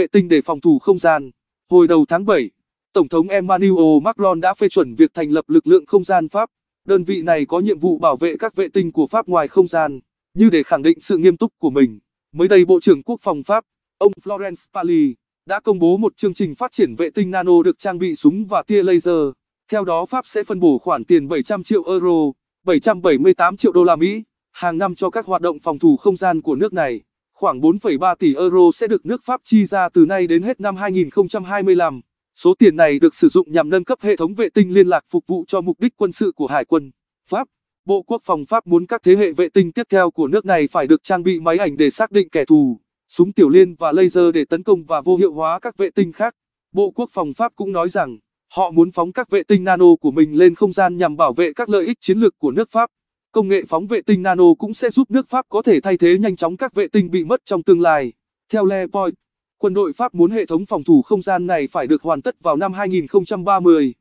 vệ tinh để phòng thủ không gian. Hồi đầu tháng 7, Tổng thống Emmanuel Macron đã phê chuẩn việc thành lập lực lượng không gian Pháp. Đơn vị này có nhiệm vụ bảo vệ các vệ tinh của Pháp ngoài không gian, như để khẳng định sự nghiêm túc của mình. Mới đây Bộ trưởng Quốc phòng Pháp, ông Florence Pally đã công bố một chương trình phát triển vệ tinh nano được trang bị súng và tia laser. Theo đó Pháp sẽ phân bổ khoản tiền 700 triệu euro, 778 triệu đô la Mỹ hàng năm cho các hoạt động phòng thủ không gian của nước này khoảng 4,3 tỷ euro sẽ được nước Pháp chi ra từ nay đến hết năm 2025. Số tiền này được sử dụng nhằm nâng cấp hệ thống vệ tinh liên lạc phục vụ cho mục đích quân sự của Hải quân Pháp. Bộ Quốc phòng Pháp muốn các thế hệ vệ tinh tiếp theo của nước này phải được trang bị máy ảnh để xác định kẻ thù, súng tiểu liên và laser để tấn công và vô hiệu hóa các vệ tinh khác. Bộ Quốc phòng Pháp cũng nói rằng, họ muốn phóng các vệ tinh nano của mình lên không gian nhằm bảo vệ các lợi ích chiến lược của nước Pháp. Công nghệ phóng vệ tinh nano cũng sẽ giúp nước Pháp có thể thay thế nhanh chóng các vệ tinh bị mất trong tương lai. Theo Le Point, quân đội Pháp muốn hệ thống phòng thủ không gian này phải được hoàn tất vào năm 2030.